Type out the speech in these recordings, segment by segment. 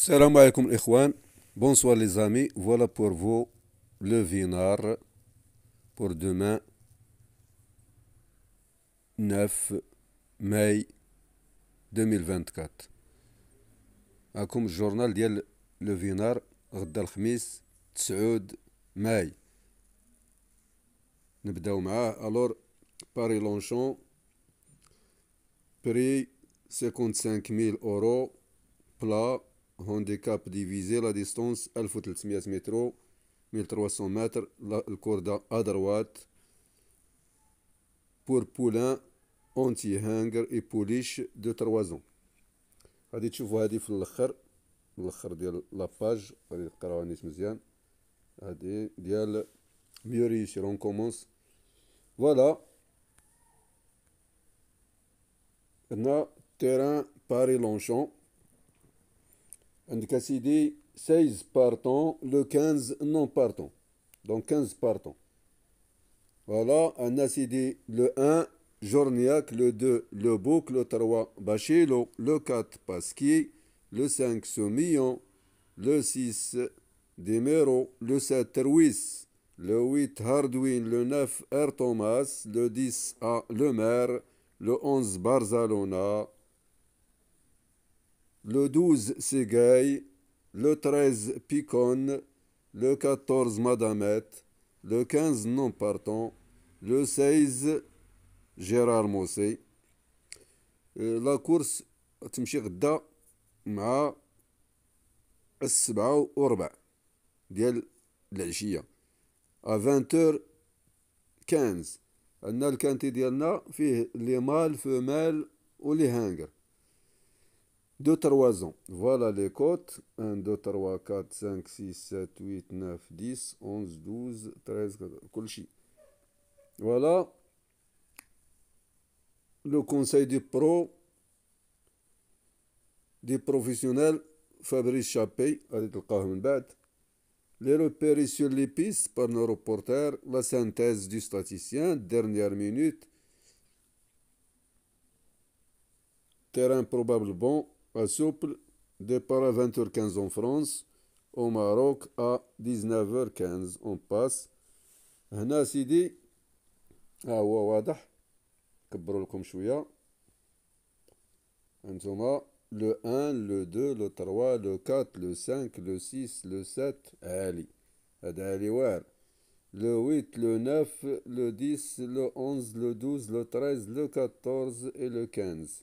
Salam alaikum, Bonsoir, les amis. Voilà pour vous le vinar pour demain, 9 mai 2024. Comme journal, il le vinar, le khmis 9 mai. Alors, Paris Longchamp, prix 55 000 euros, plat handicap divisé, la distance 1300 mètres, 1300 mètres, la, le cordon à droite. Pour Poulain, anti-hanger et polish de 3 ans. غادي hadi هذه في الاخر dial la page غادي تقراوها نيت مزيان هذه ديال mieux réussir. On commence. Voilà. On terrain Paris-Longchamp. Ndkassidi, 16 partants, le 15 non partons. Donc 15 partons. Voilà, Anasidi, le 1, Jorniak, le 2, le Bouc, le 3, Bachelo, le 4, Pasquier, le 5, Semillon, le 6, Demero, le 7, Ruiz, le 8, Hardwin, le 9, Erthomas, le 10, A. Lemaire, le 11, Barzalona, le 12 Ségay, le 13 Picon, le 14 Madamette, le 15 Non Partant, le 16 Gérard Mossé. La course تمشي غدا مع السبعة وربع ديال العشية افانتور كانز عندنا الكانتي ديالنا فيه لي مال فمال ولي هانجر de 3 ans. Voilà les cotes. 1, 2, 3, 4, 5, 6, 7, 8, 9, 10, 11, 12, 13, 14. Voilà le conseil du pro, du professionnel. Fabrice Chappé, les repères sur les pistes par nos reporters, la synthèse du statisticien, dernière minute, terrain probablement bon, à Souple, départ à 20h15 en France, au Maroc à 19h15 on passe. هنا سيدي ها هو واضح كبروا لكم شويه انتما لو 1 le 2 le 3 le 4 le 5 le 6 le 7 عالي هذا عالي 8 le 9 le 10 le 11 le 12 le 13 le 14 et le 15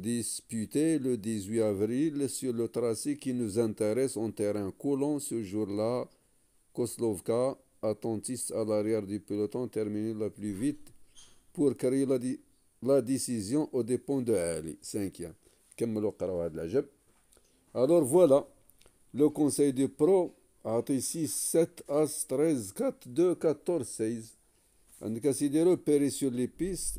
disputé le 18 avril sur le tracé qui nous intéresse en terrain coulant ce jour-là. Koslovka, attentiste à l'arrière du peloton, terminé le plus vite pour créer la, la décision au dépens de Ali. Cinquième. Alors voilà, le conseil du pro a ici 7 As 13 4 2 14 16. On considère le sur les pistes,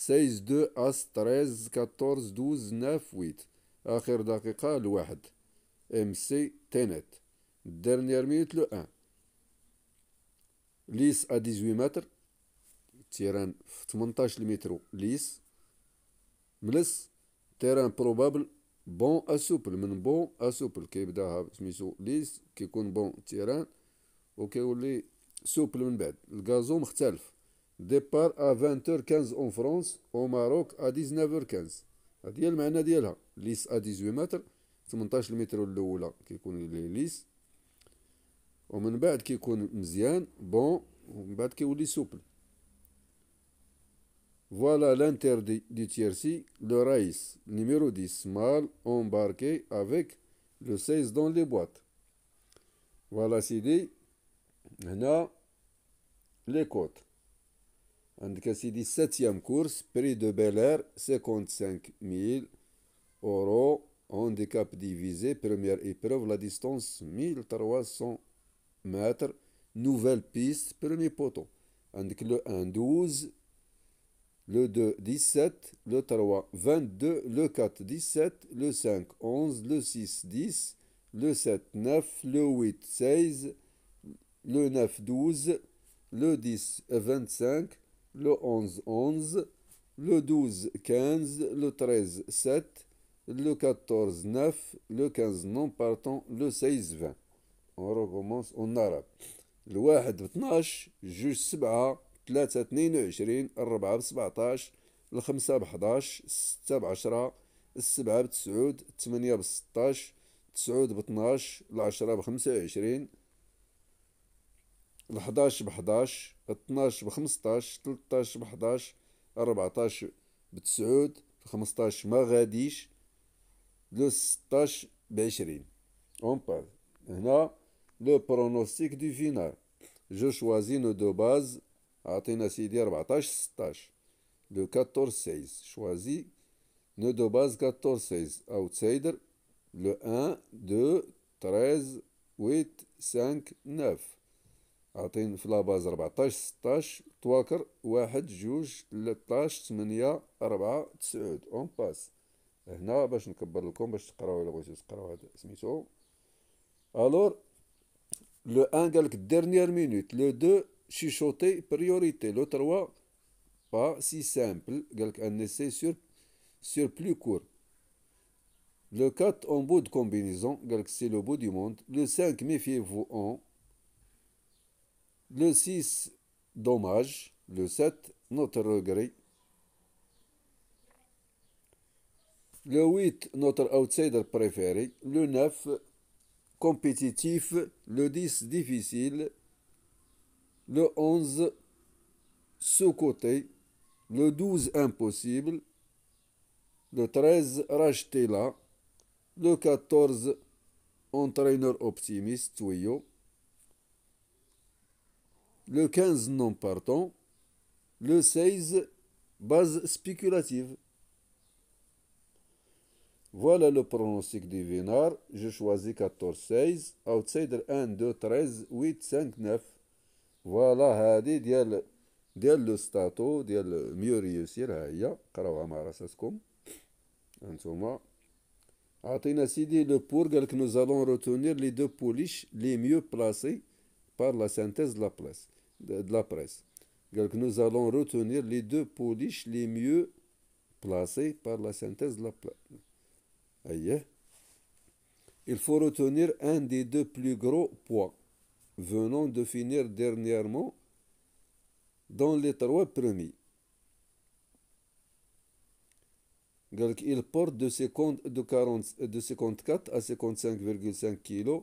16 2 أس 13 14 12 9 8 آخر دقيقة لواحد ام سي تينت dernière ميت لو 1 ليس ا 18 متر تيران في 18 مترو ليس ملس تيران بروبابل بون اسوبل من بون اسوبل كيبداها سميتو ليس كيكون بون تيران وكيولي سوبل من بعد الغازو مختلف Départ à 20h15 en France. Au Maroc, à 19h15 هذه هي المعنى ديالها ليس 18 متر 18 متر الاولى كيكون لي ليس ومن بعد كيكون مزيان بون ومن بعد souple. Voilà l'interdit du tierci, le raïs, numéro 10, Mal embarqué avec le 16 dans les boîtes. Voilà, c'est dit. les côtes. C'est 7e course, prix de Bel Air, 55 000 euros. Handicap divisé, première épreuve, la distance 1300 mètres. Nouvelle piste, premier poteau. le 1, 12. Le 2, 17. Le 3, 22. Le 4, 17. Le 5, 11. Le 6, 10. Le 7, 9. Le 8, 16. Le 9, 12. Le 10, 25. لو 11 11 لو 12 15 لو 13 7 لو 14 9 لو 15 نون بارتون لو 16 20 on كومونس en arabe الواحد ب 12 جوج سبعة ثلاثة اثنين وعشرين ربعة ب 17 الخمسة ب 11 ستة ب 10 السبعة بتسعود الثمانية بستاش تسعود بطناش العشرة بخمسة وعشرين 11 ب 11 12 ب 15 13 ب 11 14 ب بتسعود 15 ما غاديش لو 16 ب 20 اون بار هنا لو برونوستيك دو فينال جو شوازي نو دو باز عطينا سيدي 14 16 لو 14 16 شوازي نو دو باز 14 16 او تسايدر لو 1 2 13 8 5 9 عاطين في لاباز 14 16 تواكر 1 2 13 8 4 9 اون باس هنا باش نكبر لكم باش تقراو الا بغيتو تقراو هذا سميتو الور لو ان قالك ديرنيير مينوت لو دو شي شوتي بريوريتي لو 3 با سي سامبل قالك ان سي سور سور بلو كور لو 4 اون بو دو كومبينيزون قالك سي لو بو دو موند لو 5 ميفيي فو اون Le 6, dommage. Le 7, notre regret. Le 8, notre outsider préféré. Le 9, compétitif. Le 10, difficile. Le 11, sous-côté. Le 12, impossible. Le 13, racheté là. Le 14, entraîneur optimiste, tuyau. Le 15, non partant. Le 16, base spéculative. Voilà le pronostic du Vénard. Je choisis 14-16. Outsider 1, 2, 13, 8, 5, 9. Voilà, Hadi, le ديال لو ستاتو ديال ميو ريوسير le هي قراوها مع راساتكم انتوما عطينا سيدي لو بور نو زالون روتونير لي دو بوليش لي de la presse. nous allons retenir les deux poliches les mieux placés par la synthèse de la hein. Il faut retenir un des deux plus gros poids venant de finir dernièrement dans les trois premiers. il porte de, de, 40, de 54 à 55,5 kg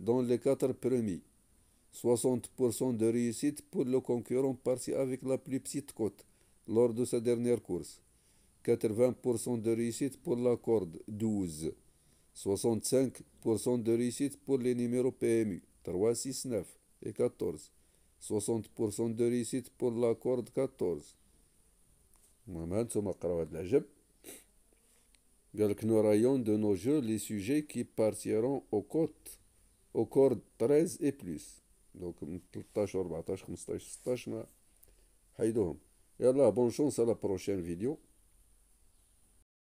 dans les quatre premiers. 60% de réussite pour le concurrent parti avec la plus petite cote lors de sa dernière course. 80% de réussite pour la corde 12. 65% de réussite pour les numéros PMU 3, 6, 9 et 14. 60% de réussite pour la corde 14. Mohamed, nous rayons de nos jeux les sujets qui partiront aux côtes aux cordes 13 et plus دونك من 13 و 14 15 16 ما حيدوهم يلا بون شونس على بروشين فيديو